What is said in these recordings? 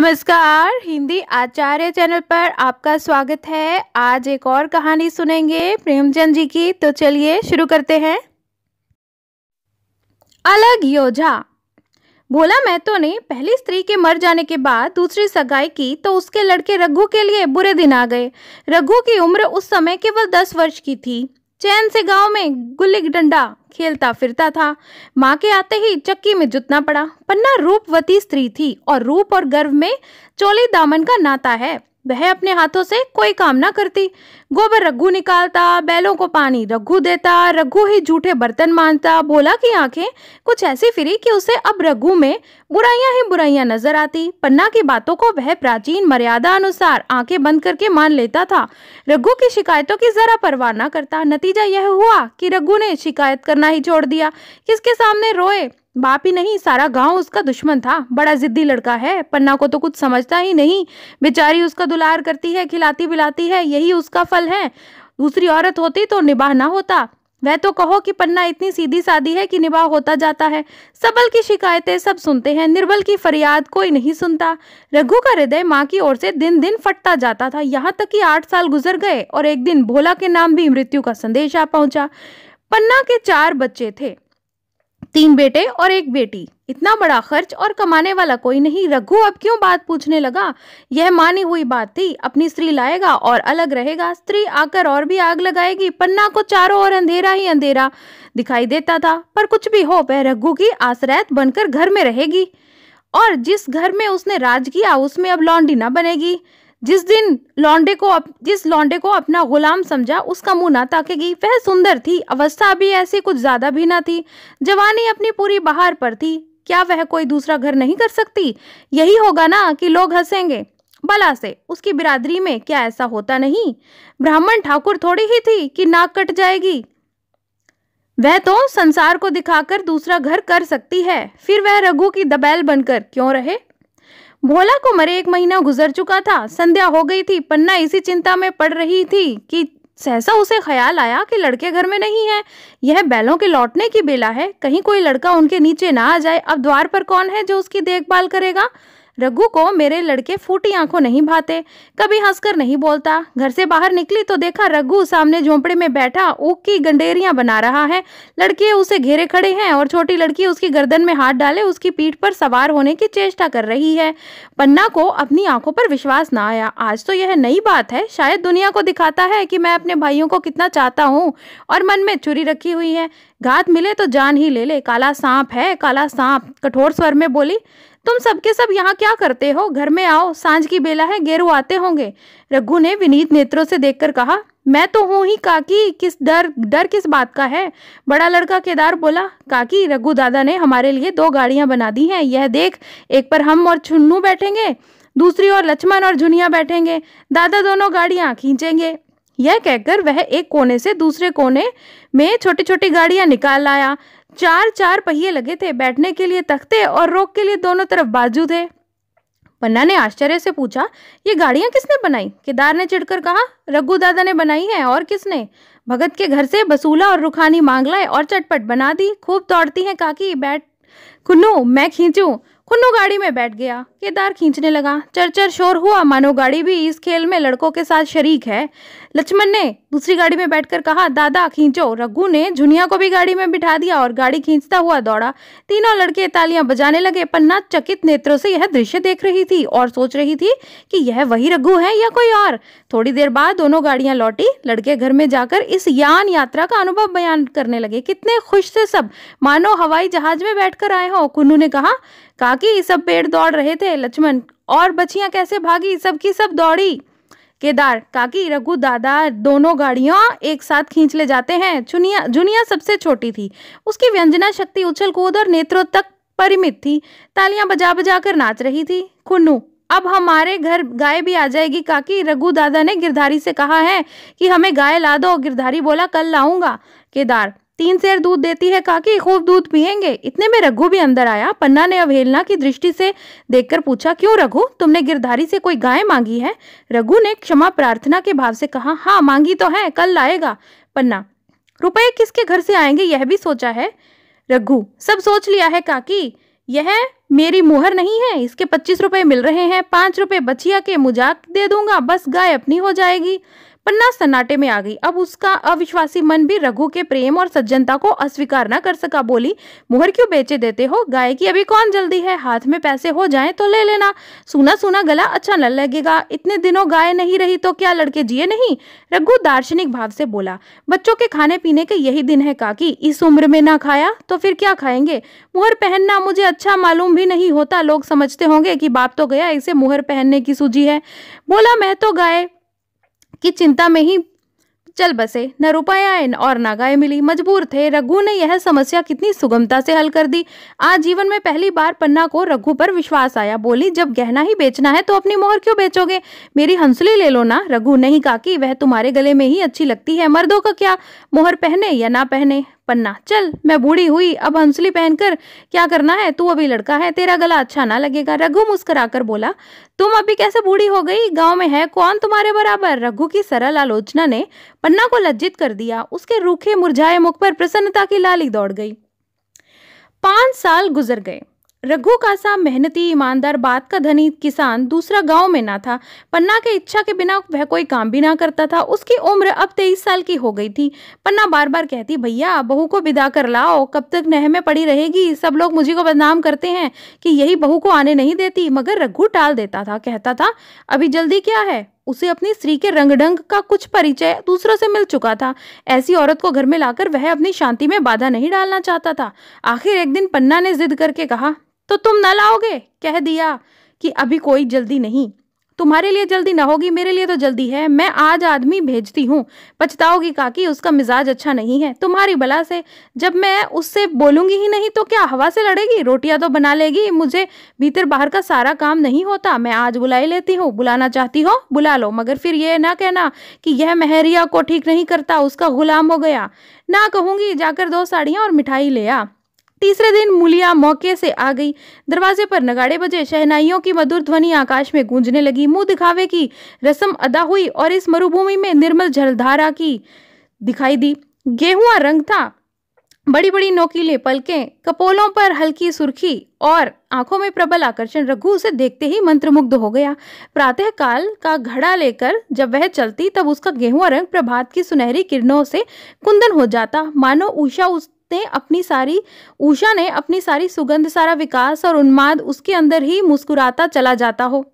नमस्कार हिंदी आचार्य चैनल पर आपका स्वागत है आज एक और कहानी सुनेंगे प्रेमचंद जी की तो चलिए शुरू करते हैं अलग योजा भोला महतो ने पहली स्त्री के मर जाने के बाद दूसरी सगाई की तो उसके लड़के रघु के लिए बुरे दिन आ गए रघु की उम्र उस समय केवल दस वर्ष की थी चैन से गांव में गुल्ली डंडा खेलता फिरता था माँ के आते ही चक्की में जुतना पड़ा पन्ना रूपवती स्त्री थी और रूप और गर्व में चोली दामन का नाता है वह अपने हाथों से कोई काम ना करती गोबर रघु निकालता बैलों को पानी रघु देता रघु ही जूठे बर्तन मानता बोला की आंखें कुछ ऐसी फिरी कि उसे अब रघु में बुराइयां ही बुराइयां नजर आती पन्ना की बातों को वह प्राचीन मर्यादा अनुसार आंखें बंद करके मान लेता था रघु की शिकायतों की जरा परवाह ना करता नतीजा यह हुआ कि रघु ने शिकायत करना ही छोड़ दिया किसके सामने रोए बाप ही नहीं सारा गांव उसका दुश्मन था बड़ा जिद्दी लड़का है पन्ना को तो कुछ समझता ही नहीं बेचारी उसका दुलार करती है खिलाती पिलाती है यही उसका फल है दूसरी औरत होती तो निभा ना होता वह तो कहो कि पन्ना इतनी सीधी सादी है कि निभा होता जाता है सबल की शिकायतें सब सुनते हैं निर्बल की फरियाद कोई नहीं सुनता रघु का हृदय माँ की ओर से दिन दिन फटता जाता था यहाँ तक कि आठ साल गुजर गए और एक दिन भोला के नाम भी मृत्यु का संदेश आ पहुंचा पन्ना के चार बच्चे थे तीन बेटे और एक बेटी इतना बड़ा खर्च और कमाने वाला कोई नहीं रघु अब क्यों बात पूछने लगा यह मानी हुई बात थी अपनी स्त्री लाएगा और अलग रहेगा स्त्री आकर और भी आग लगाएगी पन्ना को चारों ओर अंधेरा ही अंधेरा दिखाई देता था पर कुछ भी हो वह रघु की आश्रयत बनकर घर में रहेगी और जिस घर में उसने राज किया उसमें अब लॉन्डी ना बनेगी जिस दिन लौंडे को अप, जिस लौंडे को अपना गुलाम समझा उसका मुंह ना ताकेगी वह सुंदर थी अवस्था भी ऐसी कुछ ज़्यादा भी ना थी जवानी अपनी पूरी बहार पर थी क्या वह कोई दूसरा घर नहीं कर सकती यही होगा ना कि लोग हंसेंगे बला से उसकी बिरादरी में क्या ऐसा होता नहीं ब्राह्मण ठाकुर थोड़ी ही थी कि नाक कट जाएगी वह तो संसार को दिखाकर दूसरा घर कर सकती है फिर वह रघु की दबैल बनकर क्यों रहे भोला को मरे एक महीना गुजर चुका था संध्या हो गई थी पन्ना इसी चिंता में पड़ रही थी कि सहसा उसे ख्याल आया कि लड़के घर में नहीं है यह बैलों के लौटने की बेला है कहीं कोई लड़का उनके नीचे ना आ जाए अब द्वार पर कौन है जो उसकी देखभाल करेगा रघु को मेरे लड़के फूटी आंखों नहीं भाते कभी हंसकर नहीं बोलता घर से बाहर निकली तो देखा रघु सामने झोंपड़े में बैठा ऊख की गंडेरियां बना रहा है लड़के उसे घेरे खड़े हैं और छोटी लड़की उसकी गर्दन में हाथ डाले उसकी पीठ पर सवार होने की चेष्टा कर रही है पन्ना को अपनी आंखों पर विश्वास ना आया आज तो यह नई बात है शायद दुनिया को दिखाता है कि मैं अपने भाइयों को कितना चाहता हूँ और मन में छुरी रखी हुई है घात मिले तो जान ही ले ले काला सांप है काला सांप कठोर स्वर में बोली तुम सबके सब, सब यहाँ क्या करते हो घर में आओ सांझ की बेला है गेरू आते होंगे रघु ने विनीत नेत्रों से देखकर कहा मैं तो हूँ ही काकी किस डर डर किस बात का है बड़ा लड़का केदार बोला काकी रघु दादा ने हमारे लिए दो गाड़ियां बना दी हैं यह देख एक पर हम और छुन्नू बैठेंगे दूसरी ओर लक्ष्मण और झुनिया बैठेंगे दादा दोनों गाड़ियां खींचेंगे यह कहकर वह एक कोने से दूसरे कोने में छोटी छोटी गाड़ियां निकाल लाया चार चार पहिए लगे थे बैठने के लिए तख्ते और रोक के लिए दोनों तरफ बाजू थे पन्ना ने आश्चर्य से पूछा ये गाड़ियां किसने बनाई केदार ने चिढ़कर कहा रघु दादा ने बनाई है और किसने भगत के घर से बसूला और रुखानी मांग लाए और चटपट बना दी खूब दौड़ती है काकी बैठ कुन्नू मैं खींचू कुन्नू गाड़ी में बैठ गया केदार खींचने लगा चरचर शोर हुआ मानो गाड़ी भी इस खेल में लड़कों के साथ शरीक है लक्ष्मण ने दूसरी गाड़ी में बैठकर कहा दादा खींचो रघु ने झुनिया को भी गाड़ी में बिठा दिया और गाड़ी खींचता हुआ दौड़ा तीनों लड़के तालियां बजाने लगे पन्ना चकित नेत्रों से यह दृश्य देख रही थी और सोच रही थी कि यह वही रघु है या कोई और थोड़ी देर बाद दोनों गाड़ियां लौटी लड़के घर में जाकर इस यान यात्रा का अनुभव बयान करने लगे कितने खुश थे सब मानो हवाई जहाज में बैठकर आए हो कुन्नू ने कहा काकी सब पेड़ दौड़ रहे थे लक्ष्मण और बचियां कैसे भागी सबकी सब दौड़ी केदार काकी रघु दादा दोनों गाड़ियों एक साथ खींच ले जाते हैं चुनिया जुनिया सबसे छोटी थी उसकी व्यंजना शक्ति उछल कूद और नेत्रों तक परिमित थी तालियां बजा बजा कर नाच रही थी खुन्नू अब हमारे घर गाय भी आ जाएगी काकी रघु दादा ने गिरधारी से कहा है कि हमें गाय ला दो गिरधारी बोला कल लाऊंगा केदार तीन शेर दूध देती है काकी खूब दूध पियेंगे इतने में रघु भी अंदर आया पन्ना ने अवहेलना की दृष्टि से देखकर पूछा क्यों रघु तुमने गिरधारी से कोई गाय मांगी है रघु ने क्षमा प्रार्थना के भाव से कहा हाँ मांगी तो है कल लाएगा पन्ना रुपये किसके घर से आएंगे यह भी सोचा है रघु सब सोच लिया है काकी यह मेरी मुहर नहीं है इसके पच्चीस रुपए मिल रहे हैं पांच रुपए बचिया के मुजाक दे दूंगा बस गाय अपनी हो जाएगी पन्ना सन्नाटे में आ गई अब उसका अविश्वासी मन भी रघु के प्रेम और सज्जनता को अस्वीकार न कर सका बोली मुहर क्यों बेचे देते हो गाय की अभी कौन जल्दी है हाथ में पैसे हो जाए तो ले लेना सुना सुना गला अच्छा न लगेगा इतने दिनों गाय नहीं रही तो क्या लड़के जिए नहीं रघु दार्शनिक भाव से बोला बच्चों के खाने पीने के यही दिन है काकी इस उम्र में ना खाया तो फिर क्या खाएंगे मुहर पहनना मुझे अच्छा मालूम भी नहीं होता लोग समझते होंगे कि बाप तो गया इसे मुहर पहनने की सूझी है बोला मैं तो गाय की चिंता में ही चल बसे न रुपया और न गाय मिली मजबूर थे रघु ने यह समस्या कितनी सुगमता से हल कर दी आज जीवन में पहली बार पन्ना को रघु पर विश्वास आया बोली जब गहना ही बेचना है तो अपनी मोहर क्यों बेचोगे मेरी हंसली ले लो ना रघु नहीं काकी वह तुम्हारे गले में ही अच्छी लगती है मर्दों का क्या मोहर पहने या ना पहने पन्ना चल मैं बूढ़ी हुई अब हंसली पहनकर क्या करना है तू अभी लड़का है तेरा गला अच्छा ना लगेगा रघु मुस्कराकर बोला तुम अभी कैसे बूढ़ी हो गई गांव में है कौन तुम्हारे बराबर रघु की सरल आलोचना ने पन्ना को लज्जित कर दिया उसके रूखे मुरझाए मुख पर प्रसन्नता की लाली दौड़ गई पांच साल गुजर गए रघु का सा मेहनती ईमानदार बात का धनी किसान दूसरा गांव में ना था पन्ना के इच्छा के बिना वह कोई काम भी ना करता था उसकी उम्र अब तेईस साल की हो गई थी पन्ना बार बार कहती भैया बहू को विदा कर लाओ कब तक नह में पड़ी रहेगी सब लोग मुझे को बदनाम करते हैं कि यही बहू को आने नहीं देती मगर रघु टाल देता था कहता था अभी जल्दी क्या है उसे अपनी स्त्री के रंग ढंग का कुछ परिचय दूसरों से मिल चुका था ऐसी औरत को घर में लाकर वह अपनी शांति में बाधा नहीं डालना चाहता था आखिर एक दिन पन्ना ने जिद करके कहा तो तुम न लाओगे कह दिया कि अभी कोई जल्दी नहीं तुम्हारे लिए जल्दी ना होगी मेरे लिए तो जल्दी है मैं आज आदमी भेजती हूँ पछताओगी काकी उसका मिजाज अच्छा नहीं है तुम्हारी बला से जब मैं उससे बोलूंगी ही नहीं तो क्या हवा से लड़ेगी रोटियां तो बना लेगी मुझे भीतर बाहर का सारा काम नहीं होता मैं आज बुलाई लेती हूँ बुलाना चाहती हो बुला लो मगर फिर ये ना कहना कि यह महरिया को ठीक नहीं करता उसका गुलाम हो गया ना कहूंगी जाकर दो साड़ियाँ और मिठाई ले आ तीसरे दिन मुलिया मौके से आ गई दरवाजे पर नगाड़े बजे शहनाइयों की मधुर ध्वनि आकाश में गूंजने लगी मुंह दिखावे की रस्म अदा हुई और इस मरुभूमि में निर्मल जलधारा की दिखाई दी गेहूं रंग था बड़ी बड़ी नोकीले पलकें कपोलों पर हल्की सुर्खी और आंखों में प्रबल आकर्षण रघु उसे देखते ही मंत्रमुग्ध हो गया प्रातः काल का घड़ा लेकर जब वह चलती तब उसका गेहूं रंग प्रभात की सुनहरी किरणों से कुंदन हो जाता मानो उषा उस ने अपनी सारी ऊषा ने अपनी सारी सुगंध सारा विकास और उन्माद उसके अंदर ही मुस्कुराता चला जाता हो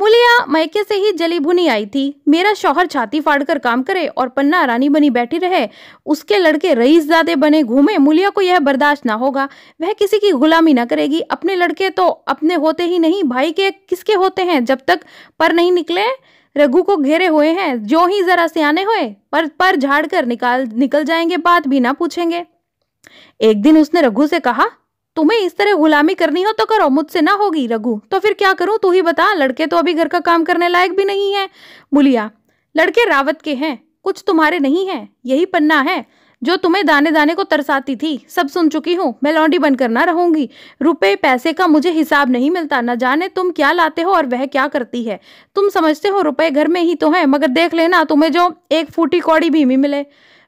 मुलिया मैके से ही जली भुनी आई थी मेरा शौहर छाती फाड़ कर काम करे और पन्ना रानी बनी बैठी रहे उसके लड़के रईस दादे बने घूमे मुलिया को यह बर्दाश्त ना होगा वह किसी की गुलामी ना करेगी अपने लड़के तो अपने होते ही नहीं भाई के किसके होते हैं जब तक पर नहीं निकले रघु को घेरे हुए हैं जो ही जरा सियाने हुए पर पर झाड़ कर निकाल निकल जाएंगे बात भी ना पूछेंगे एक दिन उसने रघु से कहा तुम्हें इस तरह गुलामी करनी हो तो करो मुझसे ना होगी रघु तो फिर क्या करूं तू ही बता लड़के तो अभी घर का काम करने लायक भी नहीं है बुलिया लड़के रावत के हैं कुछ तुम्हारे नहीं है यही पन्ना है जो तुम्हें दाने दाने को तरसाती थी सब सुन चुकी हूँ मैं लौंडी बनकर ना रहूंगी रुपए पैसे का मुझे हिसाब नहीं मिलता न जाने तुम क्या लाते हो और वह क्या करती है तुम समझते हो रुपए घर में ही तो है मगर देख लेना तुम्हें जो एक फूटी कौड़ी भी मिले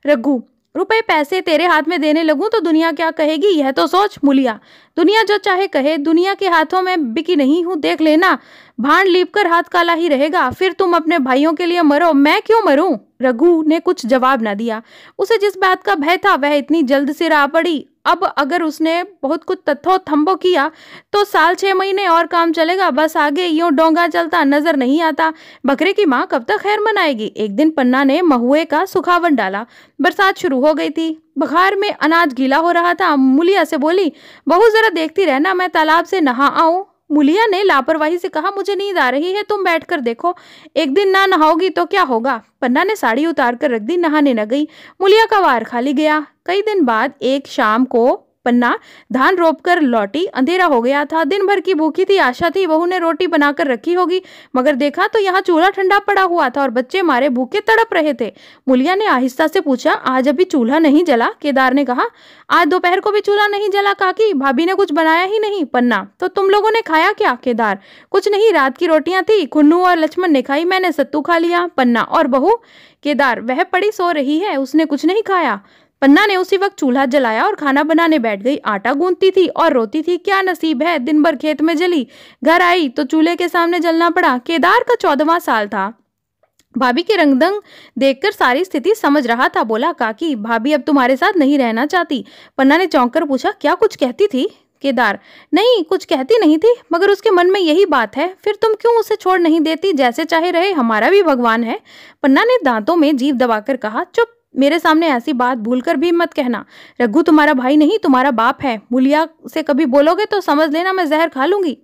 रघु रुपए पैसे तेरे हाथ में देने लगूं तो दुनिया क्या कहेगी यह तो सोच मुलिया दुनिया जो चाहे कहे दुनिया के हाथों में बिकी नहीं हूं देख लेना भांड लीप कर हाथ काला ही रहेगा फिर तुम अपने भाइयों के लिए मरो मैं क्यों मरूं रघु ने कुछ जवाब न दिया उसे जिस बात का भय था वह इतनी जल्द से राह पड़ी अब अगर उसने बहुत कुछ तथो थम्बो किया तो साल छः महीने और काम चलेगा बस आगे यूँ डोंगा चलता नज़र नहीं आता बकरे की माँ कब तक खैर मनाएगी एक दिन पन्ना ने महुए का सुखावन डाला बरसात शुरू हो गई थी बखार में अनाज गीला हो रहा था मुलिया से बोली बहू ज़रा देखती रहना मैं तालाब से नहा आऊँ मुलिया ने लापरवाही से कहा मुझे नींद आ रही है तुम बैठ कर देखो एक दिन ना नहाओगी तो क्या होगा पन्ना ने साड़ी उतार कर रख दी नहाने न गई मुलिया का वार खाली गया कई दिन बाद एक शाम को पन्ना धान रोपकर लौटी अंधेरा हो गया था दिन भर की भूखी थी आशा थी बहू ने रोटी बनाकर रखी होगी मगर देखा तो यहाँ चूल्हा ठंडा पड़ा हुआ था और बच्चे मारे भूखे तड़प रहे थे मुलिया ने आहिस्ता से पूछा आज अभी चूल्हा नहीं जला केदार ने कहा आज दोपहर को भी चूल्हा नहीं जला काकी भाभी ने कुछ बनाया ही नहीं पन्ना तो तुम लोगों ने खाया क्या केदार कुछ नहीं रात की रोटियां थी खुन्नू और लक्ष्मण ने खाई मैंने सत्तू खा लिया पन्ना और बहू केदार वह पड़ी सो रही है उसने कुछ नहीं खाया पन्ना ने उसी वक्त चूल्हा जलाया और खाना बनाने बैठ गई आटा गूंथती थी और रोती थी क्या नसीब है दिन भर खेत में जली घर आई तो चूल्हे के सामने जलना पड़ा केदार का चौदवा साल था भाभी के रंगदंग देखकर सारी स्थिति समझ रहा था बोला काकी भाभी अब तुम्हारे साथ नहीं रहना चाहती पन्ना ने चौंक कर पूछा क्या कुछ कहती थी केदार नहीं कुछ कहती नहीं थी मगर उसके मन में यही बात है फिर तुम क्यों उसे छोड़ नहीं देती जैसे चाहे रहे हमारा भी भगवान है पन्ना ने दांतों में जीव दबाकर कहा चुप मेरे सामने ऐसी बात भूल कर भी मत कहना रघु तुम्हारा भाई नहीं तुम्हारा बाप है मुलिया से कभी बोलोगे तो समझ लेना मैं जहर खा लूंगी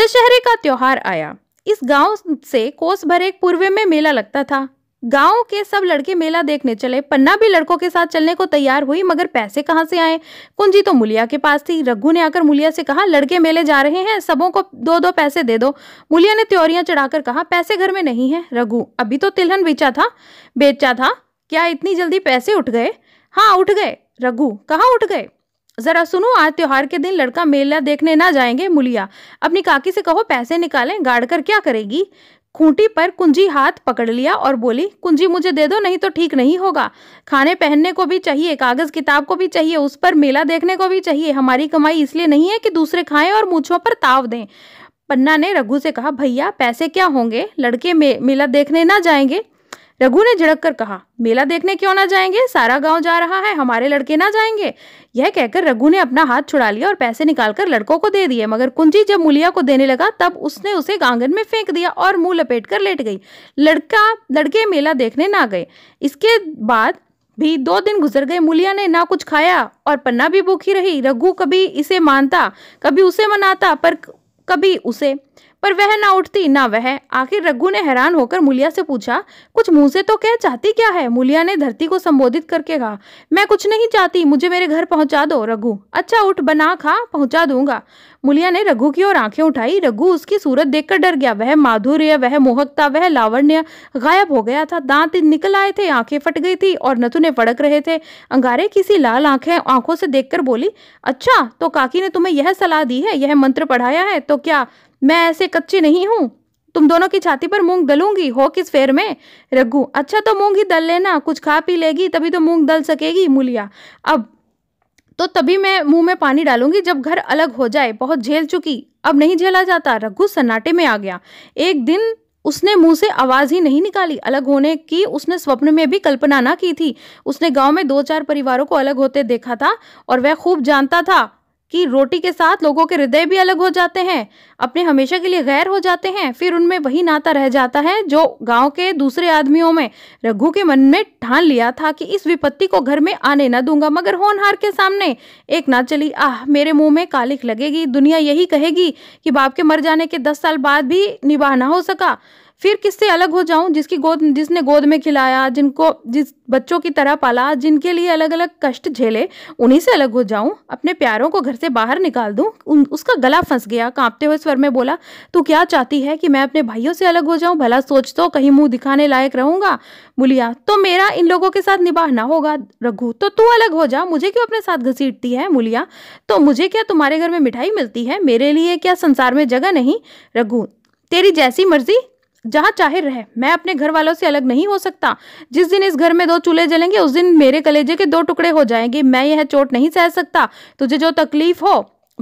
दशहरे का त्योहार आया इस गांव से कोस भर एक पूर्वे में मेला लगता था गांव के सब लड़के मेला देखने चले पन्ना भी लड़कों के साथ चलने को तैयार हुई मगर पैसे कहाँ से आए कुंजी तो मुलिया के पास थी रघु ने आकर मुलिया से कहा लड़के मेले जा रहे हैं सबों को दो दो पैसे दे दो मुलिया ने त्योरियां चढ़ाकर कहा पैसे घर में नहीं है रघु अभी तो तिलहन बेचा था बेचा था क्या इतनी जल्दी पैसे उठ गए हाँ उठ गए रघु कहाँ उठ गए जरा सुनो आज त्योहार के दिन लड़का मेला देखने ना जाएंगे मुलिया अपनी काकी से कहो पैसे निकालें गाड़ कर क्या करेगी खूंटी पर कुंजी हाथ पकड़ लिया और बोली कुंजी मुझे दे दो नहीं तो ठीक नहीं होगा खाने पहनने को भी चाहिए कागज किताब को भी चाहिए उस पर मेला देखने को भी चाहिए हमारी कमाई इसलिए नहीं है कि दूसरे खाएं और मूछों पर ताव दें पन्ना ने रघु से कहा भैया पैसे क्या होंगे लड़के मेला देखने ना जाएंगे रघु ने झिड़क कर कहा मेला देखने क्यों ना जाएंगे सारा गांव जा रहा है हमारे लड़के ना जाएंगे यह कहकर रघु ने अपना हाथ छुड़ा लिया और पैसे निकालकर लड़कों को दे दिए मगर कुंजी जब मुलिया को देने लगा तब उसने उसे आंगन में फेंक दिया और मुंह लपेट कर लेट गई लड़का लड़के मेला देखने ना गए इसके बाद भी दो दिन गुजर गए मुलिया ने ना कुछ खाया और पन्ना भी भूखी रही रघु कभी इसे मानता कभी उसे मनाता पर कभी उसे पर वह ना उठती ना वह आखिर रघु ने हैरान होकर मुलिया से पूछा कुछ मुंह से तो कह चाहती क्या है मुलिया ने धरती को संबोधित करके कहा मैं कुछ नहीं चाहती मुझे मेरे घर पहुंचा दो रघु अच्छा उठ बना खा पहुंचा दूंगा मुलिया ने रघु की ओर आंखें उठाई रघु उसकी सूरत देखकर डर गया वह माधुर्य वह मोहकता वह लावण्य गायब हो गया था दांत निकल आए थे आंखें फट गई थी और नथुने फड़क रहे थे अंगारे किसी लाल आंखें आंखों से देखकर बोली अच्छा तो काकी ने तुम्हें यह सलाह दी है यह मंत्र पढ़ाया है तो क्या मैं ऐसे कच्ची नहीं हूँ तुम दोनों की छाती पर मूंग दलूंगी हो किस फेर में रघु अच्छा तो मूंग ही दल लेना कुछ खा पी लेगी तभी तो मूंग दल सकेगी मूलिया अब तो तभी मैं मुंह में पानी डालूंगी जब घर अलग हो जाए बहुत झेल चुकी अब नहीं झेला जाता रघु सन्नाटे में आ गया एक दिन उसने मुंह से आवाज ही नहीं निकाली अलग होने की उसने स्वप्न में भी कल्पना ना की थी उसने गांव में दो चार परिवारों को अलग होते देखा था और वह खूब जानता था कि रोटी के साथ लोगों के हृदय भी अलग हो जाते हैं अपने हमेशा के लिए गैर हो जाते हैं फिर उनमें वही नाता रह जाता है जो गांव के दूसरे आदमियों में रघु के मन में ठान लिया था कि इस विपत्ति को घर में आने न दूंगा मगर होनहार के सामने एक ना चली आह मेरे मुंह में कालिख लगेगी दुनिया यही कहेगी कि बाप के मर जाने के दस साल बाद भी निभा ना हो सका फिर किससे अलग हो जाऊं जिसकी गोद जिसने गोद में खिलाया जिनको जिस बच्चों की तरह पाला जिनके लिए अलग अलग कष्ट झेले उन्हीं से अलग हो जाऊं अपने प्यारों को घर से बाहर निकाल दूं उन, उसका गला फंस गया कांपते हुए स्वर में बोला तू क्या चाहती है कि मैं अपने भाइयों से अलग हो जाऊं भला सोच तो कहीं मुंह दिखाने लायक रहूंगा मुलिया तो मेरा इन लोगों के साथ निभाना होगा रघु तो तू अलग हो जा मुझे क्यों अपने साथ घसीटती है मुलिया तो मुझे क्या तुम्हारे घर में मिठाई मिलती है मेरे लिए क्या संसार में जगह नहीं रघु तेरी जैसी मर्जी जहाँ चाहे रहे मैं अपने घर वालों से अलग नहीं हो सकता जिस दिन इस घर में दो चूल्हे जलेंगे उस दिन मेरे कलेजे के दो टुकड़े हो जाएंगे मैं यह चोट नहीं सह सकता तुझे जो तकलीफ हो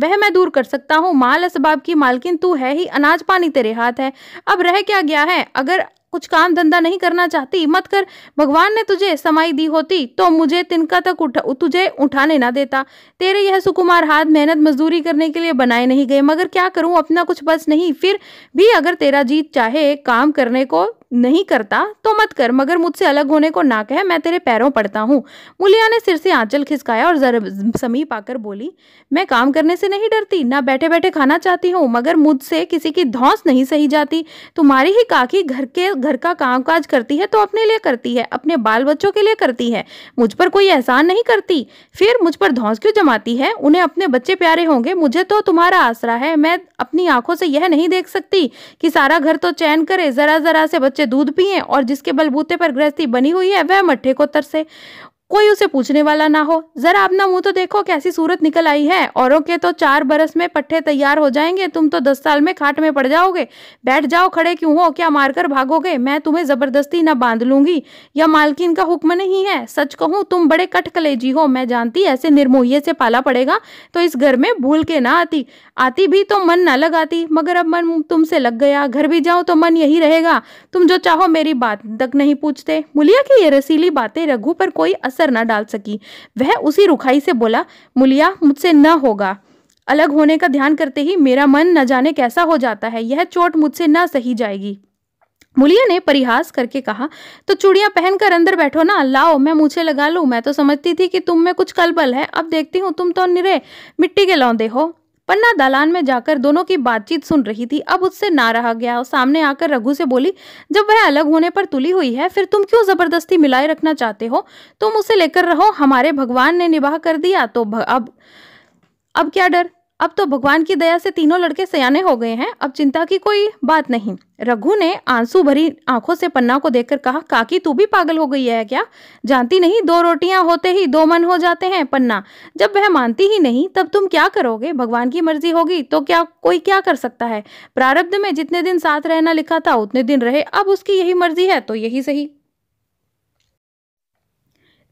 वह मैं दूर कर सकता हूँ माल असबाब की मालकिन तू है ही अनाज पानी तेरे हाथ है अब रह क्या गया है अगर कुछ काम धंधा नहीं करना चाहती मत कर भगवान ने तुझे समाई दी होती तो मुझे तिनका तक उठा तुझे उठाने ना देता तेरे यह सुकुमार हाथ मेहनत मजदूरी करने के लिए बनाए नहीं गए मगर क्या करूं अपना कुछ बस नहीं फिर भी अगर तेरा जीत चाहे काम करने को नहीं करता तो मत कर मगर मुझसे अलग होने को ना कहे मैं तेरे पैरों पड़ता हूँ मुलिया ने सिर से आंचल खिसकाया और जर समीप आकर बोली मैं काम करने से नहीं डरती ना बैठे बैठे खाना चाहती हूँ मगर मुझसे किसी की धौस नहीं सही जाती तुम्हारी ही काकी घर के घर का काम काज करती है तो अपने लिए करती है अपने बाल बच्चों के लिए करती है मुझ पर कोई एहसान नहीं करती फिर मुझ पर धौस क्यों जमाती है उन्हें अपने बच्चे प्यारे होंगे मुझे तो तुम्हारा आसरा है मैं अपनी आंखों से यह नहीं देख सकती कि सारा घर तो चैन करे जरा जरा से बच्चे बच्चे दूध पिए और जिसके बलबूते पर गृहस्थी बनी हुई है वह मट्ठे को तरसे कोई उसे पूछने वाला ना हो जरा अपना मुंह तो देखो कैसी सूरत निकल आई है औरों के तो चार बरस में पट्टे तैयार हो जाएंगे तुम तो दस साल में खाट में पड़ जाओगे बैठ जाओ खड़े क्यों हो क्या मारकर भागोगे मैं तुम्हें जबरदस्ती ना बांध लूंगी यह मालकिन का हुक्म नहीं है सच कहूँ तुम बड़े कट कलेजी हो मैं जानती ऐसे निर्मोहिए से पाला पड़ेगा तो इस घर में भूल के ना आती आती भी तो मन ना लगाती मगर अब मन तुमसे लग गया घर भी जाओ तो मन यही रहेगा तुम जो चाहो मेरी बात तक नहीं पूछते मुलिया की ये रसीली बातें रघु पर कोई असर असर न डाल सकी वह उसी रुखाई से बोला मुलिया मुझसे न होगा अलग होने का ध्यान करते ही मेरा मन न जाने कैसा हो जाता है यह चोट मुझसे न सही जाएगी मुलिया ने परिहास करके कहा तो चूड़ियां पहनकर अंदर बैठो ना लाओ मैं मुझे लगा लूं मैं तो समझती थी कि तुम में कुछ कलबल है अब देखती हूं तुम तो निरे मिट्टी के लौंदे हो पन्ना दालान में जाकर दोनों की बातचीत सुन रही थी अब उससे ना रहा गया और सामने आकर रघु से बोली जब वह अलग होने पर तुली हुई है फिर तुम क्यों जबरदस्ती मिलाए रखना चाहते हो तुम उसे लेकर रहो हमारे भगवान ने निभा कर दिया तो अब अब क्या डर अब तो भगवान की दया से तीनों लड़के सयाने हो गए हैं अब चिंता की कोई बात नहीं रघु ने आंसू भरी आंखों से पन्ना को देखकर कहा काकी तू भी पागल हो गई है क्या जानती नहीं दो रोटियां होते ही दो मन हो जाते हैं पन्ना जब वह मानती ही नहीं तब तुम क्या करोगे भगवान की मर्जी होगी तो क्या कोई क्या कर सकता है प्रारब्ध में जितने दिन साथ रहना लिखा था उतने दिन रहे अब उसकी यही मर्जी है तो यही सही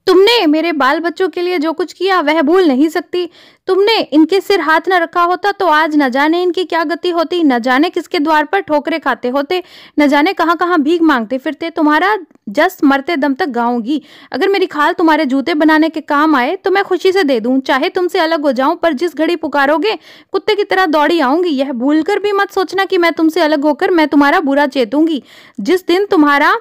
तुमने मेरे बाल बच्चों के लिए जो कुछ किया वह भूल नहीं सकती तुमने इनके सिर हाथ न रखा होता तो आज न जाने इनकी क्या गति होती न जाने किसके द्वार पर ठोकरे खाते होते न जाने कहाँ कहाँ भीख मांगते फिरते तुम्हारा जस मरते दम तक गाऊंगी अगर मेरी खाल तुम्हारे जूते बनाने के काम आए तो मैं खुशी से दे दूं चाहे तुमसे अलग हो जाऊं पर जिस घड़ी पुकारोगे कुत्ते की तरह दौड़ी आऊंगी यह भूल कर भी मत सोचना कि मैं तुमसे अलग होकर मैं तुम्हारा बुरा चेतूंगी जिस दिन तुम्हारा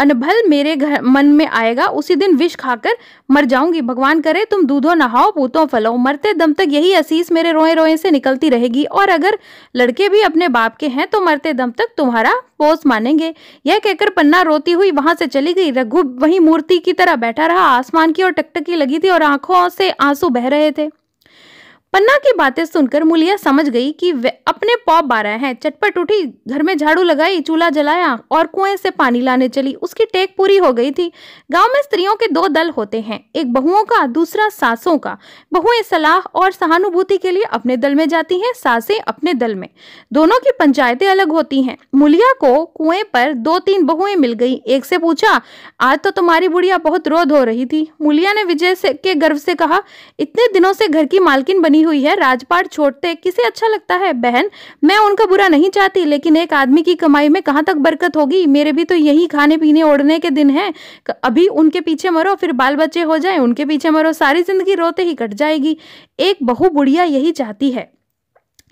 अनभल मेरे घर मन में आएगा उसी दिन विष खाकर मर जाऊंगी भगवान करे तुम दूधो नहाओ पोतो फलो मरते दम तक यही असीस मेरे रोए रोए से निकलती रहेगी और अगर लड़के भी अपने बाप के हैं तो मरते दम तक तुम्हारा पोस मानेंगे यह कहकर पन्ना रोती हुई वहां से चली गई रघु वही मूर्ति की तरह बैठा रहा आसमान की ओर टकटकी लगी थी और आंखों से आंसू बह रहे थे पन्ना की बातें सुनकर मुलिया समझ गई कि वे अपने पॉप बारह हैं चटपट उठी घर में झाड़ू लगाई चूल्हा जलाया और कुएं से पानी लाने चली उसकी टेक पूरी हो गई थी गांव में स्त्रियों के दो दल होते हैं एक बहुओं का दूसरा सासों का बहुएं सलाह और सहानुभूति के लिए अपने दल में जाती हैं सासें अपने दल में दोनों की पंचायतें अलग होती हैं मुलिया को कुएं पर दो तीन बहुएं मिल गई एक से पूछा आज तो तुम्हारी बुढ़िया बहुत रो धो रही थी मुलिया ने विजय से के गर्व से कहा इतने दिनों से घर की मालकिन बनी बनी हुई है राजपाट छोड़ते किसे अच्छा लगता है बहन मैं उनका बुरा नहीं चाहती लेकिन एक आदमी की कमाई में कहाँ तक बरकत होगी मेरे भी तो यही खाने पीने ओढ़ने के दिन है अभी उनके पीछे मरो फिर बाल बच्चे हो जाए उनके पीछे मरो सारी जिंदगी रोते ही कट जाएगी एक बहु बुढ़िया यही चाहती है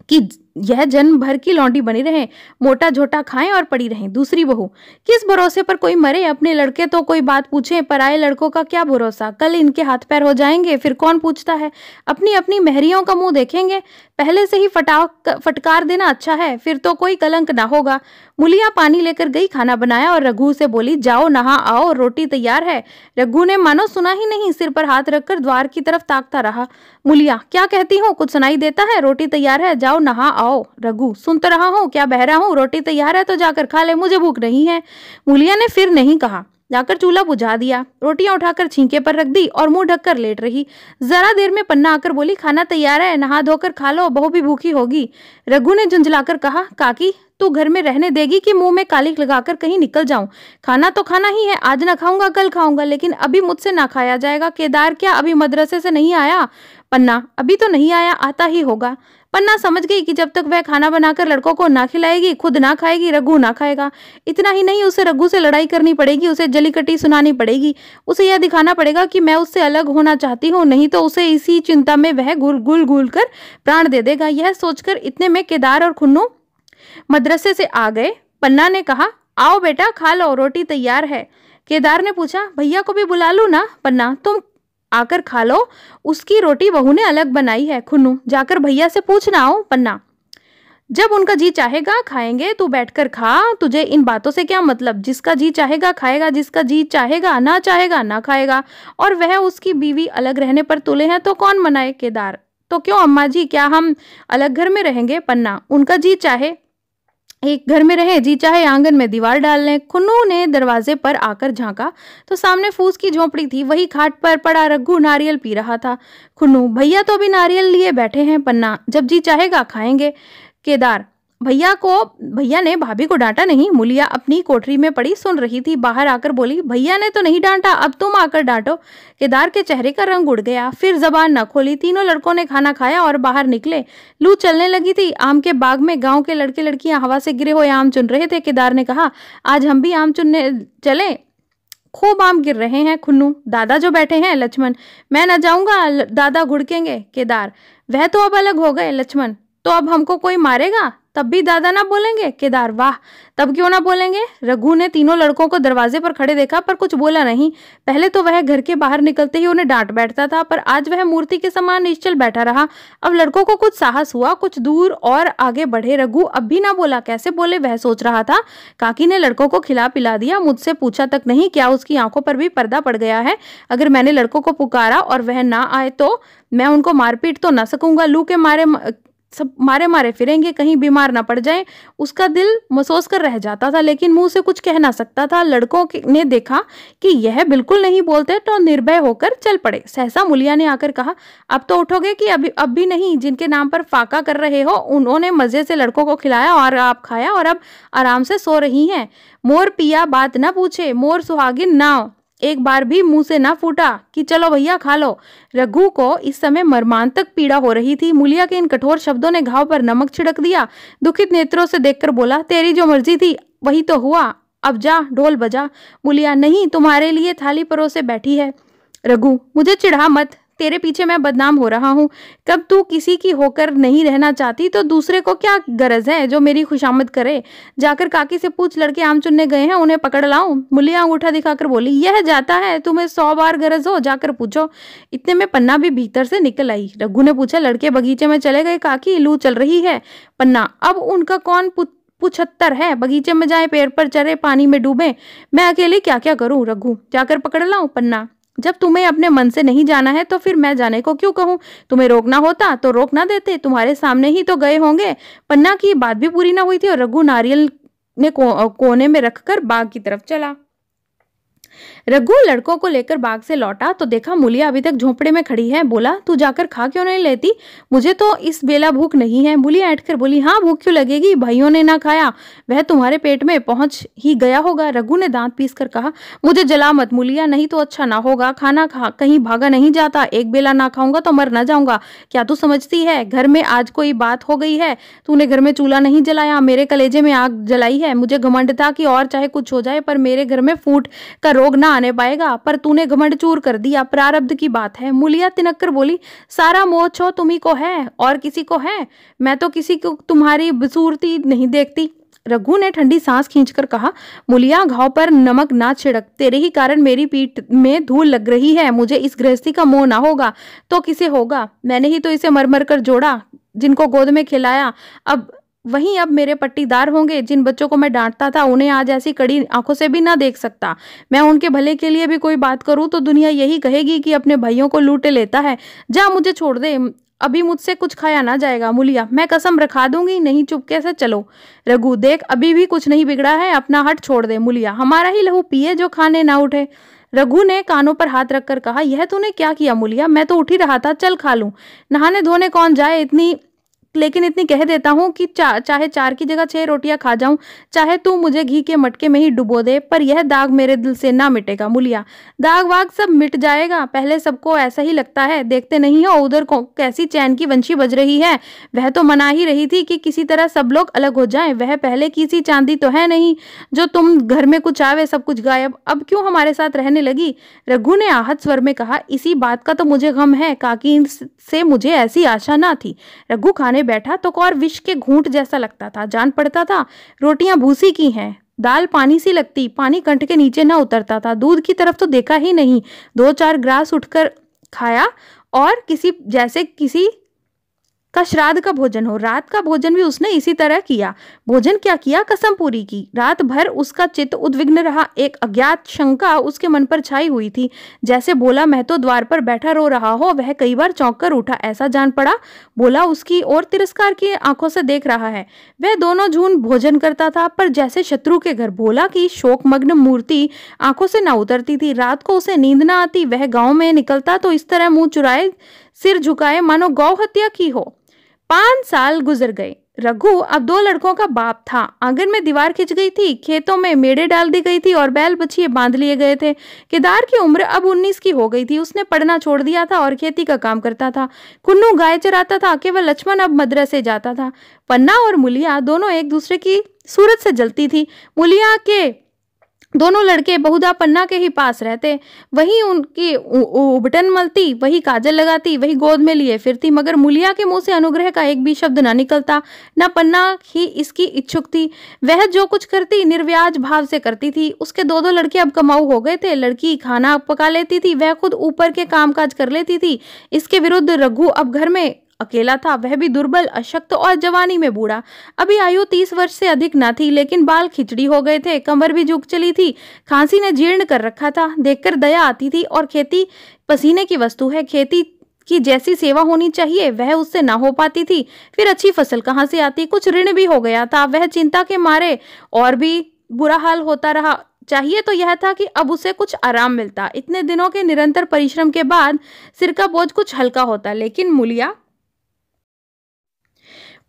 कि यह जन्म भर की लौंडी बनी रहे मोटा झोटा खाएं और पड़ी रहें दूसरी बहू किस भरोसे पर कोई मरे अपने लड़के तो कोई बात पूछे पर आए लड़कों का क्या भरोसा कल इनके हाथ पैर हो जाएंगे फिर कौन पूछता है अपनी अपनी मेहरियों का मुंह देखेंगे पहले से ही फटा फटकार देना अच्छा है फिर तो कोई कलंक ना होगा मुलिया पानी लेकर गई खाना बनाया और रघु से बोली जाओ नहा आओ रोटी तैयार है रघु ने मानो सुना ही नहीं सिर पर हाथ रखकर द्वार की तरफ ताकता रहा मुलिया क्या कहती हूँ कुछ सुनाई देता है रोटी तैयार है जाओ नहा आओ रघु सुन तो रहा हूँ क्या बह रहा हूँ रोटी तैयार है तो जाकर खा ले मुझे भूख नहीं है मुलिया ने फिर नहीं कहा जाकर चूल्हा बुझा दिया रोटियां उठाकर छींके पर रख दी और मुंह ढककर लेट रही जरा देर में पन्ना आकर बोली खाना तैयार है नहा धोकर खा लो बहू भी भूखी होगी रघु ने झुंझलाकर कहा काकी तो घर में रहने देगी कि मुंह में काली लगाकर कहीं निकल जाऊं खाना तो खाना ही है आज ना खाऊंगा कल खाऊंगा लेकिन अभी मुझसे ना खाया जाएगा केदार क्या अभी मदरसे से नहीं आया पन्ना अभी तो नहीं आया आता ही होगा पन्ना समझ गई कि जब तक वह खाना बनाकर लड़कों को ना खिलाएगी खुद ना खाएगी रघु ना खाएगा इतना ही नहीं उसे रघु से लड़ाई करनी पड़ेगी उसे जलीकटी सुनानी पड़ेगी उसे यह दिखाना पड़ेगा कि मैं उससे अलग होना चाहती हूँ नहीं तो उसे इसी चिंता में वह गुल गुल गुल कर प्राण दे देगा यह सोचकर इतने में केदार और खुन्नू मदरसे से आ गए पन्ना ने कहा आओ बेटा खा लो रोटी तैयार है केदार ने पूछा भैया को भी बुला लू ना पन्ना तुम आकर खा लो उसकी रोटी बहू ने अलग बनाई है खुनु जाकर भैया से पूछना आओ पन्ना जब उनका जी चाहेगा खाएंगे तू बैठकर खा तुझे इन बातों से क्या मतलब जिसका जी चाहेगा खाएगा जिसका जी चाहेगा ना चाहेगा ना खाएगा और वह उसकी बीवी अलग रहने पर तुले हैं तो कौन मनाए केदार तो क्यों अम्मा जी क्या हम अलग घर में रहेंगे पन्ना उनका जी चाहे एक घर में रहे जी चाहे आंगन में दीवार डाल लें खुनू ने दरवाजे पर आकर झांका तो सामने फूस की झोपड़ी थी वही खाट पर पड़ा रघु नारियल पी रहा था खुनू भैया तो अभी नारियल लिए बैठे हैं पन्ना जब जी चाहेगा खाएंगे केदार भैया को भैया ने भाभी को डांटा नहीं मुलिया अपनी कोठरी में पड़ी सुन रही थी बाहर आकर बोली भैया ने तो नहीं डांटा अब तुम आकर डांटो केदार के चेहरे का रंग उड़ गया फिर जबान न खोली तीनों लड़कों ने खाना खाया और बाहर निकले लू चलने लगी थी आम के बाग में गांव के लड़के लड़कियां हवा से गिरे हुए आम चुन रहे थे केदार ने कहा आज हम भी आम चुनने चले खूब आम गिर रहे हैं खुन्नू दादा जो बैठे हैं लक्ष्मण मैं न जाऊंगा दादा घुड़केंगे केदार वह तो अब अलग हो गए लक्ष्मण तो अब हमको कोई मारेगा तब भी दादा ना बोलेंगे केदार वाह तब क्यों ना बोलेंगे रघु ने तीनों लड़कों को दरवाजे पर खड़े देखा पर कुछ बोला नहीं पहले तो वह घर के बाहर निकलते ही उन्हें डांट बैठता था पर आज वह मूर्ति के समान निश्चल बैठा रहा अब लड़कों को कुछ साहस हुआ कुछ दूर और आगे बढ़े रघु अब भी ना बोला कैसे बोले वह सोच रहा था काकी ने लड़कों को खिला पिला दिया मुझसे पूछा तक नहीं क्या उसकी आंखों पर भी पर्दा पड़ गया है अगर मैंने लड़कों को पुकारा और वह ना आए तो मैं उनको मारपीट तो ना सकूंगा लू के मारे सब मारे मारे फिरेंगे कहीं बीमार ना पड़ जाए उसका दिल महसूस कर रह जाता था लेकिन मुंह से कुछ कह ना सकता था लड़कों ने देखा कि यह बिल्कुल नहीं बोलते तो निर्भय होकर चल पड़े सहसा मुलिया ने आकर कहा अब तो उठोगे कि अभी अब भी नहीं जिनके नाम पर फाका कर रहे हो उन्होंने मजे से लड़कों को खिलाया और आप खाया और अब आराम से सो रही हैं मोर पिया बात ना पूछे मोर सुहागिन ना एक बार भी मुंह से ना फूटा कि चलो भैया खा लो रघु को इस समय मर्मांतक पीड़ा हो रही थी मुलिया के इन कठोर शब्दों ने घाव पर नमक छिड़क दिया दुखित नेत्रों से देखकर बोला तेरी जो मर्जी थी वही तो हुआ अब जा ढोल बजा मुलिया नहीं तुम्हारे लिए थाली परोसे बैठी है रघु मुझे चिढ़ा मत तेरे पीछे मैं बदनाम हो रहा हूँ कब तू किसी की होकर नहीं रहना चाहती तो दूसरे को क्या गरज है जो मेरी खुशामद करे जाकर काकी से पूछ लड़के आम चुनने गए हैं उन्हें पकड़ लाऊं मुलिया अंगूठा दिखाकर बोली यह जाता है तुम्हें सौ बार गरज हो जाकर पूछो इतने में पन्ना भी भीतर से निकल आई रघु ने पूछा लड़के बगीचे में चले गए काकी लू चल रही है पन्ना अब उनका कौन पुछत्तर है बगीचे में जाए पेड़ पर चरे पानी में डूबे मैं अकेले क्या क्या करूं रघु जाकर पकड़ लाऊं पन्ना जब तुम्हें अपने मन से नहीं जाना है तो फिर मैं जाने को क्यों कहूँ तुम्हें रोकना होता तो रोक ना देते तुम्हारे सामने ही तो गए होंगे पन्ना की बात भी पूरी ना हुई थी और रघु नारियल ने को, कोने में रखकर बाग की तरफ चला रघु लड़कों को लेकर बाग से लौटा तो देखा मुलिया अभी तक झोंपड़े में खड़ी है बोला तू जाकर खा क्यों नहीं लेती मुझे तो इस बेला भूख नहीं है मुलिया ऐठ बोली हाँ भूख क्यों लगेगी भाइयों ने ना खाया वह तुम्हारे पेट में पहुंच ही गया होगा रघु ने दांत पीस कर कहा मुझे जला मत मुलिया नहीं तो अच्छा ना होगा खाना खा कहीं भागा नहीं जाता एक बेला ना खाऊंगा तो मर ना जाऊंगा क्या तू समझती है घर में आज कोई बात हो गई है तूने घर में चूल्हा नहीं जलाया मेरे कलेजे में आग जलाई है मुझे घमंड था कि और चाहे कुछ हो जाए पर मेरे घर में फूट का रोग ना आने पाएगा पर तूने घमंड चूर कर दिया प्रारब्ध की बात है मुलिया तिनक्कर बोली सारा मोह छो तुम्ही को है और किसी को है मैं तो किसी को तुम्हारी बसूरती नहीं देखती रघु ने ठंडी सांस खींचकर कहा मुलिया घाव पर नमक ना छिड़क तेरे ही कारण मेरी पीठ में धूल लग रही है मुझे इस गृहस्थी का मोह ना होगा तो किसे होगा मैंने ही तो इसे मरमर कर जोड़ा जिनको गोद में खिलाया अब वहीं अब मेरे पट्टीदार होंगे जिन बच्चों को मैं डांटता था उन्हें आज ऐसी कड़ी आंखों से भी ना देख सकता मैं उनके भले के लिए भी कोई बात करूं तो दुनिया यही कहेगी कि अपने भाइयों को लूटे लेता है जा मुझे छोड़ दे अभी मुझसे कुछ खाया ना जाएगा मुलिया मैं कसम रखा दूंगी नहीं चुपके से चलो रघु देख अभी भी कुछ नहीं बिगड़ा है अपना हट छोड़ दे मुलिया हमारा ही लहू पिए जो खाने ना उठे रघु ने कानों पर हाथ रखकर कहा यह तूने क्या किया मुलिया मैं तो उठ ही रहा था चल खा लूं नहाने धोने कौन जाए इतनी लेकिन इतनी कह देता हूँ कि चा, चाहे चार की जगह छह रोटियां खा जाऊं चाहे तू मुझे घी के मटके में ही डुबो दे पर यह दाग मेरे दिल से ना मिटेगा मुलिया दाग वाग सब मिट जाएगा पहले सबको ऐसा ही लगता है देखते नहीं हो उधर कैसी चैन की वंशी बज रही है वह तो मना ही रही थी कि किसी तरह सब लोग अलग हो जाए वह पहले किसी चांदी तो है नहीं जो तुम घर में कुछ आवे सब कुछ गायब अब क्यों हमारे साथ रहने लगी रघु ने आहत स्वर में कहा इसी बात का तो मुझे गम है काकी से मुझे ऐसी आशा ना थी रघु खाने बैठा तो और विष के घूंट जैसा लगता था जान पड़ता था रोटियां भूसी की हैं दाल पानी सी लगती पानी कंठ के नीचे न उतरता था दूध की तरफ तो देखा ही नहीं दो चार ग्रास उठकर खाया और किसी जैसे किसी का श्राद्ध का भोजन हो रात का भोजन भी उसने इसी तरह किया भोजन क्या किया कसम पूरी की रात भर उसका चित्त उद्विग्न रहा एक अज्ञात शंका उसके मन पर छाई हुई थी जैसे मैं तो द्वार पर बैठा रो रहा हो वह कई बार चौंक कर उठा ऐसा जान पड़ा बोला उसकी और तिरस्कार की आंखों से देख रहा है वह दोनों झून भोजन करता था पर जैसे शत्रु के घर भोला की शोकमग्न मूर्ति आंखों से ना उतरती थी रात को उसे नींद ना आती वह गांव में निकलता तो इस तरह मुंह चुराए सिर झुकाए मानो गौ हत्या की हो पांच साल गुजर गए रघु अब दो लड़कों का बाप था आंगन में दीवार खिंच गई थी खेतों में मेड़े डाल दी गई थी और बैल बछिए बांध लिए गए थे केदार की उम्र अब उन्नीस की हो गई थी उसने पढ़ना छोड़ दिया था और खेती का काम करता था कुन्नू गाय चराता था केवल लक्ष्मण अब मदरसे जाता था पन्ना और मुलिया दोनों एक दूसरे की सूरत से जलती थी मुलिया के दोनों लड़के बहुधा पन्ना के ही पास रहते वही उनकी उबटन मलती वही काजल लगाती वही गोद में लिए फिरती मगर मुलिया के मुंह से अनुग्रह का एक भी शब्द ना निकलता न पन्ना ही इसकी इच्छुक थी वह जो कुछ करती निर्व्याज भाव से करती थी उसके दो दो लड़के अब कमाऊ हो गए थे लड़की खाना पका लेती थी वह खुद ऊपर के काम कर लेती थी इसके विरुद्ध रघु अब घर में अकेला था वह भी दुर्बल अशक्त और जवानी में बूढ़ा अभी आयु तीस वर्ष से अधिक न थी लेकिन बाल खिचड़ी हो गए थे कमर भी झुक चली थी खांसी ने जीर्ण कर रखा था देखकर दया आती थी और खेती पसीने की वस्तु है खेती की जैसी सेवा होनी चाहिए वह उससे ना हो पाती थी फिर अच्छी फसल कहाँ से आती कुछ ऋण भी हो गया था वह चिंता के मारे और भी बुरा हाल होता रहा चाहिए तो यह था कि अब उसे कुछ आराम मिलता इतने दिनों के निरंतर परिश्रम के बाद सिर का बोझ कुछ हल्का होता लेकिन मुलिया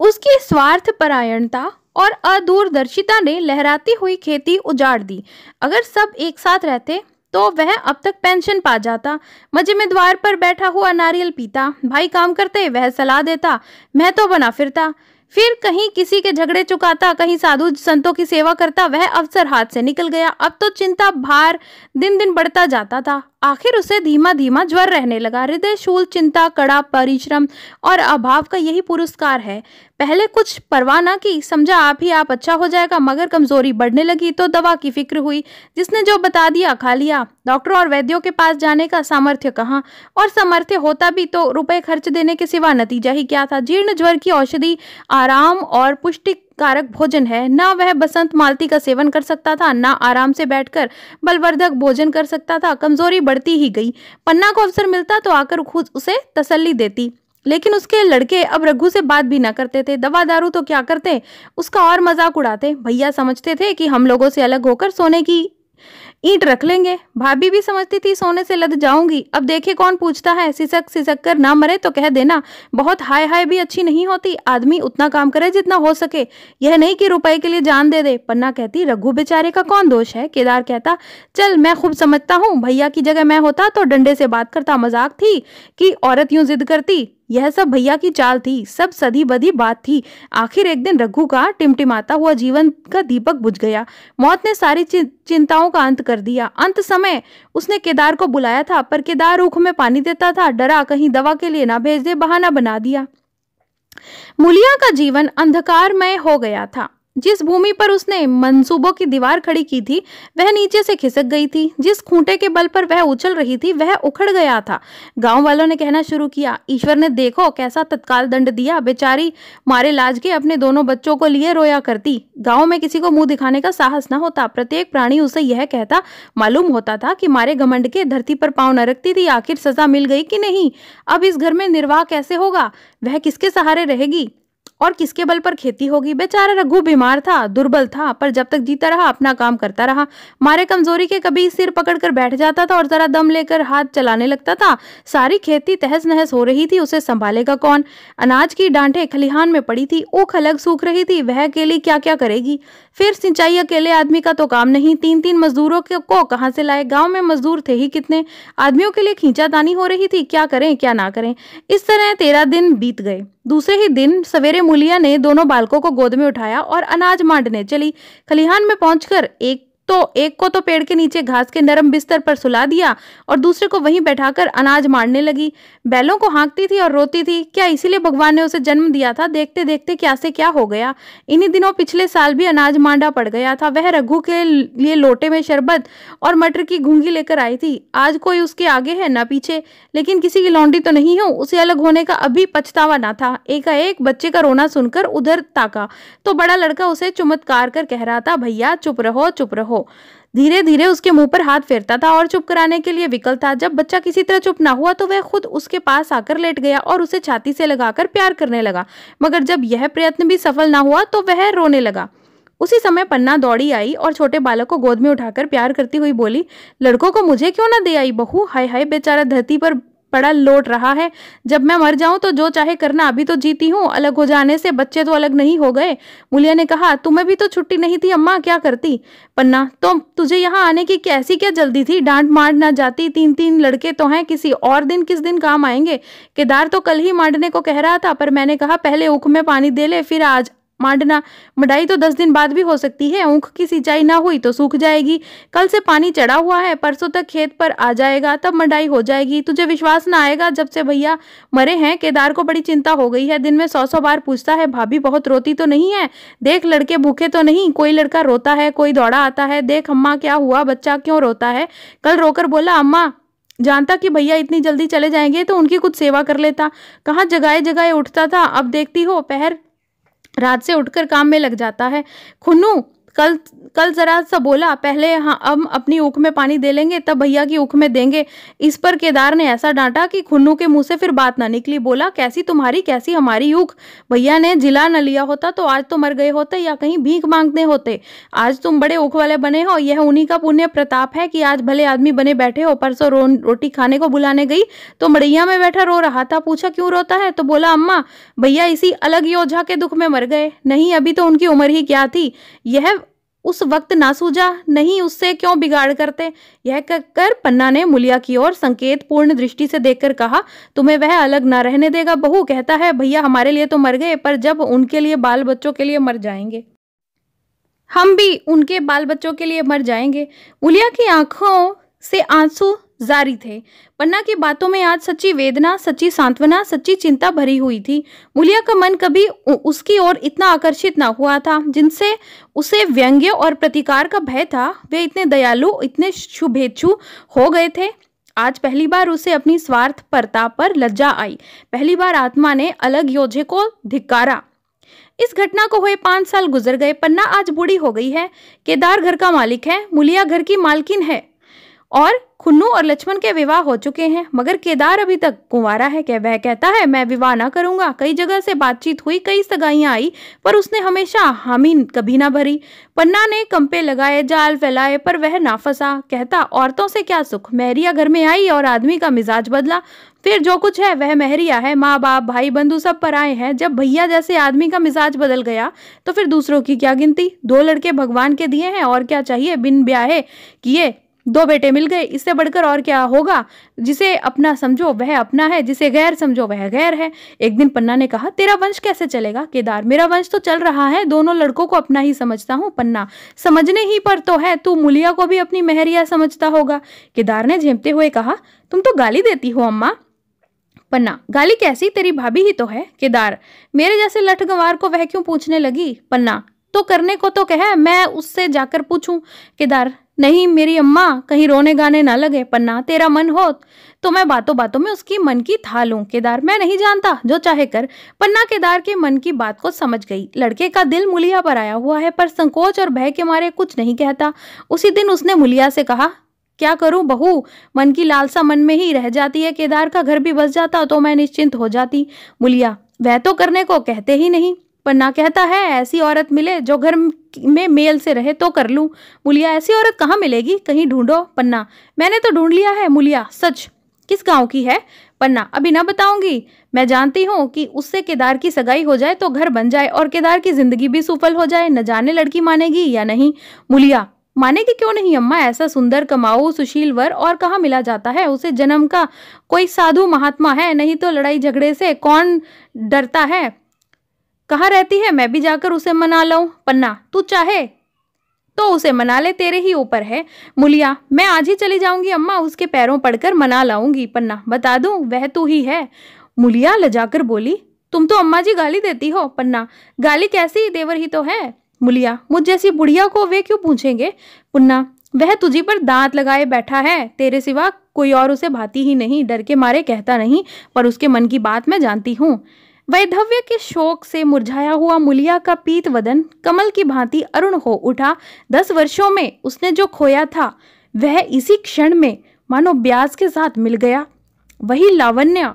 उसकी स्वार्थ परायणता और अदूरदर्शिता ने लहराती हुई खेती उजाड़ दी अगर सब एक साथ रहते तो वह अब तक पेंशन पा जाता मजे में द्वार पर बैठा हुआ नारियल पीता भाई काम करते वह सलाह देता मैं तो बना फिरता फिर कहीं किसी के झगड़े चुकाता कहीं साधु संतों की सेवा करता वह अवसर हाथ से निकल गया अब तो चिंता भार दिन दिन बढ़ता जाता था आखिर उसे धीमा धीमा ज्वर रहने लगा हृदय शूल चिंता कड़ा परिश्रम और अभाव का यही पुरस्कार है पहले कुछ परवाह ना की समझा आप ही आप अच्छा हो जाएगा मगर कमजोरी बढ़ने लगी तो दवा की फिक्र हुई जिसने जो बता दिया खा लिया डॉक्टर और वैद्यों के पास जाने का सामर्थ्य कहाँ और सामर्थ्य होता भी तो रुपए खर्च देने के सिवा नतीजा ही क्या था जीर्ण ज्वर की औषधि आराम और पुष्टिक कारक भोजन है ना वह बसंत मालती का सेवन कर सकता था ना आराम से बैठकर बलवर्धक भोजन कर सकता था कमजोरी बढ़ती ही गई पन्ना को अवसर मिलता तो आकर खुद उसे तसल्ली देती लेकिन उसके लड़के अब रघु से बात भी ना करते थे दवा दारू तो क्या करते उसका और मजाक उड़ाते भैया समझते थे कि हम लोगों से अलग होकर सोने की ईंट रख लेंगे भाभी भी समझती थी सोने से लद जाऊंगी अब देखे कौन पूछता है सिसक सिसक कर ना मरे तो कह देना बहुत हाय हाय भी अच्छी नहीं होती आदमी उतना काम करे जितना हो सके यह नहीं कि रुपए के लिए जान दे दे पन्ना कहती रघु बेचारे का कौन दोष है केदार कहता चल मैं खूब समझता हूँ भैया की जगह मैं होता तो डंडे से बात करता मजाक थी कि औरत यूं जिद करती यह सब भैया की चाल थी सब सदी बदी बात थी आखिर एक दिन रघु का टिमटिमाता हुआ जीवन का दीपक बुझ गया मौत ने सारी चिंताओं का अंत कर दिया अंत समय उसने केदार को बुलाया था पर केदार रूख में पानी देता था डरा कहीं दवा के लिए ना भेज दे बहाना बना दिया मुलिया का जीवन अंधकारमय हो गया था जिस भूमि पर उसने मंसूबों की दीवार खड़ी की थी वह नीचे से खिसक गई थी जिस खूंटे के बल पर वह उछल रही थी वह उखड़ गया था गांव वालों ने कहना शुरू किया ईश्वर ने देखो कैसा तत्काल दंड दिया बेचारी मारे लाज के अपने दोनों बच्चों को लिए रोया करती गांव में किसी को मुंह दिखाने का साहस न होता प्रत्येक प्राणी उसे यह कहता मालूम होता था कि मारे घमंड के धरती पर पाँव न रखती थी आखिर सजा मिल गई कि नहीं अब इस घर में निर्वाह कैसे होगा वह किसके सहारे रहेगी और किसके बल पर खेती होगी बेचारा रघु बीमार था दुर्बल था पर जब तक जीता रहा अपना काम करता रहा मारे कमजोरी के कभी सिर पकड़कर बैठ जाता था और जरा दम लेकर हाथ चलाने लगता था सारी खेती तहस नहस हो रही थी उसे संभालेगा कौन अनाज की डांटे खलिहान में पड़ी थी ओख अलग सूख रही थी वह अकेली क्या क्या करेगी फिर सिंचाई अकेले आदमी का तो काम नहीं तीन तीन मजदूरों को कहाँ से लाए गाँव में मजदूर थे ही कितने आदमियों के लिए खींचा हो रही थी क्या करें क्या ना करें इस तरह तेरह दिन बीत गए दूसरे ही दिन सवेरे मुलिया ने दोनों बालकों को गोद में उठाया और अनाज मांडने चली खलिहान में पहुंचकर एक तो एक को तो पेड़ के नीचे घास के नरम बिस्तर पर सुला दिया और दूसरे को वहीं बैठाकर अनाज मारने लगी बैलों को हाँकती थी और रोती थी क्या इसीलिए भगवान ने उसे जन्म दिया था देखते देखते क्या से क्या हो गया इन्हीं दिनों पिछले साल भी अनाज मांडा पड़ गया था वह रघु के लिए लोटे में शरबत और मटर की घूंगी लेकर आई थी आज कोई उसके आगे है ना पीछे लेकिन किसी की लौंडी तो नहीं हूँ उसे अलग होने का अभी पछतावा ना था एकाएक बच्चे का रोना सुनकर उधर ताका तो बड़ा लड़का उसे चुमत्कार कर कह रहा था भैया चुप रहो चुप रहो हो धीरे धीरे उसके मुंह पर हाथ फेरता था और चुप कराने के लिए विकल था जब बच्चा किसी तरह चुप ना हुआ तो वह खुद उसके पास आकर लेट गया और उसे छाती से लगाकर प्यार करने लगा मगर जब यह प्रयत्न भी सफल ना हुआ तो वह रोने लगा उसी समय पन्ना दौड़ी आई और छोटे बालक को गोद में उठाकर प्यार करती हुई बोली लड़कों को मुझे क्यों ना दे आई बहू हाय हाय बेचारा धरती पर पड़ा लौट रहा है जब मैं मर जाऊं तो जो चाहे करना अभी तो जीती हूं अलग हो जाने से बच्चे तो अलग नहीं हो गए मुलिया ने कहा तुम्हें भी तो छुट्टी नहीं थी अम्मा क्या करती पन्ना तो तुझे यहाँ आने की कैसी क्या जल्दी थी डांट मार ना जाती तीन तीन लड़के तो हैं किसी और दिन किस दिन काम आएंगे केदार तो कल ही मारने को कह रहा था पर मैंने कहा पहले उख में पानी दे ले फिर आज मांडना मडाई तो दस दिन बाद भी हो सकती है ऊँख की सिंचाई ना हुई तो सूख जाएगी कल से पानी चढ़ा हुआ है परसों तक खेत पर आ जाएगा तब मडाई हो जाएगी तुझे विश्वास ना आएगा जब से भैया मरे हैं केदार को बड़ी चिंता हो गई है दिन में सौ सौ बार पूछता है भाभी बहुत रोती तो नहीं है देख लड़के भूखे तो नहीं कोई लड़का रोता है कोई दौड़ा आता है देख अम्मा क्या हुआ बच्चा क्यों रोता है कल रोकर बोला अम्मा जानता कि भैया इतनी जल्दी चले जाएंगे तो उनकी कुछ सेवा कर लेता कहाँ जगाए जगाए उठता था अब देखती हो पहर रात से उठकर काम में लग जाता है खुनू कल कल ज़रा सा बोला पहले हाँ हम अपनी ऊख में पानी दे लेंगे तब भैया की ऊख में देंगे इस पर केदार ने ऐसा डांटा कि खुन्नू के मुंह से फिर बात ना निकली बोला कैसी तुम्हारी कैसी हमारी ऊख भैया ने जिला न लिया होता तो आज तो मर गए होते या कहीं भीख मांगते होते आज तुम बड़े ऊख वाले बने हो यह उन्हीं का पुण्य प्रताप है कि आज भले आदमी बने बैठे हो परसों रो रोटी खाने को बुलाने गई तो मड़ैया में बैठा रो रहा था पूछा क्यों रोता है तो बोला अम्मा भैया इसी अलग योजा के दुख में मर गए नहीं अभी तो उनकी उम्र ही क्या थी यह उस वक्त ना सूझा नहीं उससे क्यों बिगाड़ करते यह कहकर पन्ना ने मुलिया की ओर संकेत पूर्ण दृष्टि से देखकर कहा तुम्हें वह अलग ना रहने देगा बहू कहता है भैया हमारे लिए तो मर गए पर जब उनके लिए बाल बच्चों के लिए मर जाएंगे हम भी उनके बाल बच्चों के लिए मर जाएंगे मुलिया की आंखों से आंसू जारी थे पन्ना की बातों में आज सच्ची वेदना सच्ची सांत्वना सच्ची चिंता भरी हुई थी मुलिया का मन कभी उसकी ओर इतना आकर्षित ना हुआ था जिनसे उसे व्यंग्य और प्रतिकार का भय था वे इतने दयालु इतने शुभेच्छु हो गए थे आज पहली बार उसे अपनी स्वार्थ परता पर लज्जा आई पहली बार आत्मा ने अलग योजे को धिकारा इस घटना को हुए पांच साल गुजर गए पन्ना आज बूढ़ी हो गई है केदार घर का मालिक है मुलिया घर की मालकिन है और खुन्नू और लक्ष्मण के विवाह हो चुके हैं मगर केदार अभी तक कुंवारा है क्या वह कहता है मैं विवाह ना करूंगा कई जगह से बातचीत हुई कई सगाइयां आई पर उसने हमेशा हामी कभी ना भरी पन्ना ने कंपे लगाए जाल फैलाए पर वह ना फंसा कहता औरतों से क्या सुख महरिया घर में आई और आदमी का मिजाज बदला फिर जो कुछ है वह महरिया है माँ बाप भाई बंधु सब पर आए हैं जब भैया जैसे आदमी का मिजाज बदल गया तो फिर दूसरों की क्या गिनती दो लड़के भगवान के दिए हैं और क्या चाहिए बिन ब्याहे किए दो बेटे मिल गए इससे बढ़कर और क्या होगा जिसे अपना समझो वह अपना है जिसे गैर समझो वह गैर है एक दिन पन्ना ने कहा तेरा वंश कैसे चलेगा केदार मेरा वंश तो चल रहा है दोनों लड़कों को अपना ही समझता हूँ पन्ना समझने ही पर तो है तू मुलिया को भी अपनी मेहरिया समझता होगा केदार ने झेमते हुए कहा तुम तो गाली देती हो अम्मा पन्ना गाली कैसी तेरी भाभी ही तो है केदार मेरे जैसे लठ गंवार को वह क्यों पूछने लगी पन्ना तो करने को तो कह मैं उससे जाकर पूछूं केदार नहीं मेरी अम्मा कहीं रोने गाने ना लगे पन्ना तेरा मन हो तो मैं बातों बातों में उसकी मन की था लूं केदार मैं नहीं जानता जो चाहे कर पन्ना केदार के मन की बात को समझ गई लड़के का दिल मुलिया पर आया हुआ है पर संकोच और भय के मारे कुछ नहीं कहता उसी दिन उसने मुलिया से कहा क्या करूं बहू मन की लालसा मन में ही रह जाती है केदार का घर भी बस जाता तो मैं निश्चिंत हो जाती मुलिया वह तो करने को कहते ही नहीं पन्ना कहता है ऐसी औरत मिले जो घर में मेल से रहे तो कर लूं मुलिया ऐसी औरत कहाँ मिलेगी कहीं ढूंढो पन्ना मैंने तो ढूंढ लिया है मुलिया सच किस गांव की है पन्ना अभी ना बताऊंगी मैं जानती हूँ कि उससे केदार की सगाई हो जाए तो घर बन जाए और केदार की जिंदगी भी सफल हो जाए न जाने लड़की मानेगी या नहीं मुलिया मानेगी क्यों नहीं अम्मा ऐसा सुंदर कमाऊ सुशील वर और कहाँ मिला जाता है उसे जन्म का कोई साधु महात्मा है नहीं तो लड़ाई झगड़े से कौन डरता है कहाँ रहती है मैं भी जाकर उसे मना लाऊं पन्ना तू चाहे तो उसे मना ले तेरे ही ऊपर है मुलिया मैं आज ही चली जाऊंगी अम्मा उसके पैरों पड़कर मना लाऊंगी पन्ना बता दूं वह तू ही है मुलिया लजाकर बोली तुम तो अम्मा जी गाली देती हो पन्ना गाली कैसी देवर ही तो है मुलिया मुझ जैसी बुढ़िया को वे क्यों पूछेंगे पुन्ना वह तुझी पर दांत लगाए बैठा है तेरे सिवा कोई और उसे भाती ही नहीं डर के मारे कहता नहीं पर उसके मन की बात मैं जानती हूँ वैधव्य के शोक से मुरझाया हुआ मुलिया का पीत वदन कमल की भांति अरुण हो उठा दस वर्षों में उसने जो खोया था वह इसी क्षण में मानो ब्याज के साथ मिल गया वही लावण्य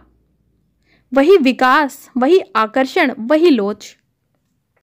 वही विकास वही आकर्षण वही लोच